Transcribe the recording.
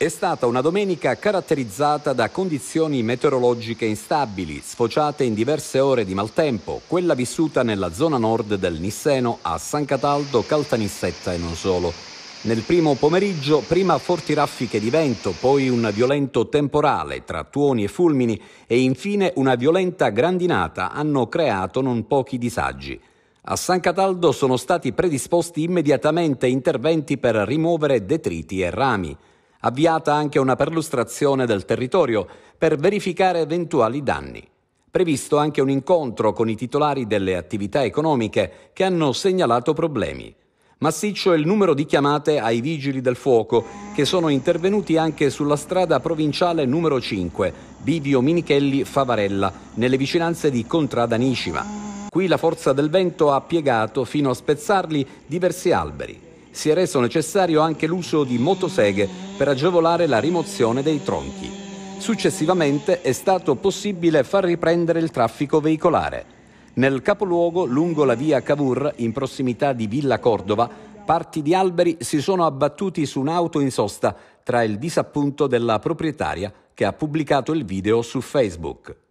È stata una domenica caratterizzata da condizioni meteorologiche instabili, sfociate in diverse ore di maltempo, quella vissuta nella zona nord del Nisseno a San Cataldo, Caltanissetta e non solo. Nel primo pomeriggio, prima forti raffiche di vento, poi un violento temporale tra tuoni e fulmini e infine una violenta grandinata hanno creato non pochi disagi. A San Cataldo sono stati predisposti immediatamente interventi per rimuovere detriti e rami avviata anche una perlustrazione del territorio per verificare eventuali danni. Previsto anche un incontro con i titolari delle attività economiche che hanno segnalato problemi. Massiccio è il numero di chiamate ai vigili del fuoco che sono intervenuti anche sulla strada provinciale numero 5, Bivio Minichelli Favarella, nelle vicinanze di Contrada Nishima. Qui la forza del vento ha piegato fino a spezzarli diversi alberi si è reso necessario anche l'uso di motoseghe per agevolare la rimozione dei tronchi. Successivamente è stato possibile far riprendere il traffico veicolare. Nel capoluogo, lungo la via Cavour, in prossimità di Villa Cordova, parti di alberi si sono abbattuti su un'auto in sosta tra il disappunto della proprietaria che ha pubblicato il video su Facebook.